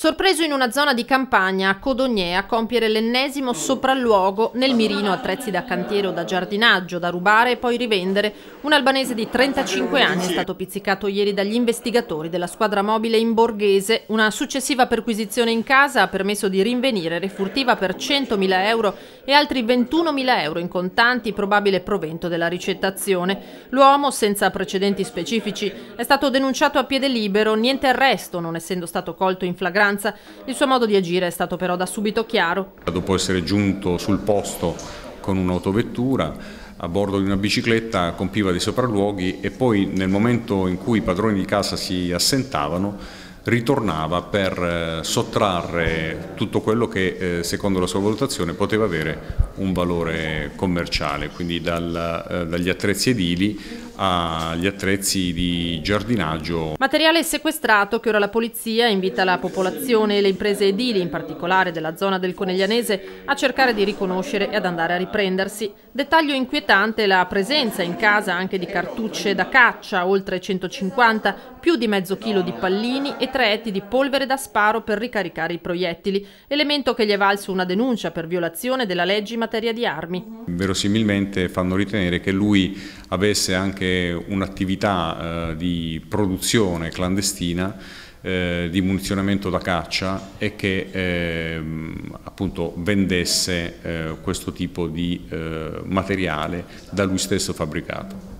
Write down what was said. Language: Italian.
Sorpreso in una zona di campagna a Codognè a compiere l'ennesimo sopralluogo nel mirino attrezzi da cantiere o da giardinaggio, da rubare e poi rivendere, un albanese di 35 anni è stato pizzicato ieri dagli investigatori della squadra mobile in Borghese. Una successiva perquisizione in casa ha permesso di rinvenire refurtiva per 100.000 euro e altri 21.000 euro in contanti, probabile provento della ricettazione. L'uomo, senza precedenti specifici, è stato denunciato a piede libero, niente arresto, non essendo stato colto in flagrante sostanza. Il suo modo di agire è stato però da subito chiaro. Dopo essere giunto sul posto con un'autovettura, a bordo di una bicicletta, compiva dei sopralluoghi e poi nel momento in cui i padroni di casa si assentavano ritornava per eh, sottrarre tutto quello che eh, secondo la sua valutazione poteva avere un valore commerciale, quindi dal, eh, dagli attrezzi edili agli attrezzi di giardinaggio. Materiale sequestrato che ora la polizia invita la popolazione e le imprese edili, in particolare della zona del Coneglianese, a cercare di riconoscere e ad andare a riprendersi. Dettaglio inquietante la presenza in casa anche di cartucce da caccia, oltre 150, più di mezzo chilo di pallini e tre etti di polvere da sparo per ricaricare i proiettili, elemento che gli è valso una denuncia per violazione della legge in materia di armi. Verosimilmente fanno ritenere che lui avesse anche un'attività eh, di produzione clandestina eh, di munizionamento da caccia e che eh, appunto vendesse eh, questo tipo di eh, materiale da lui stesso fabbricato.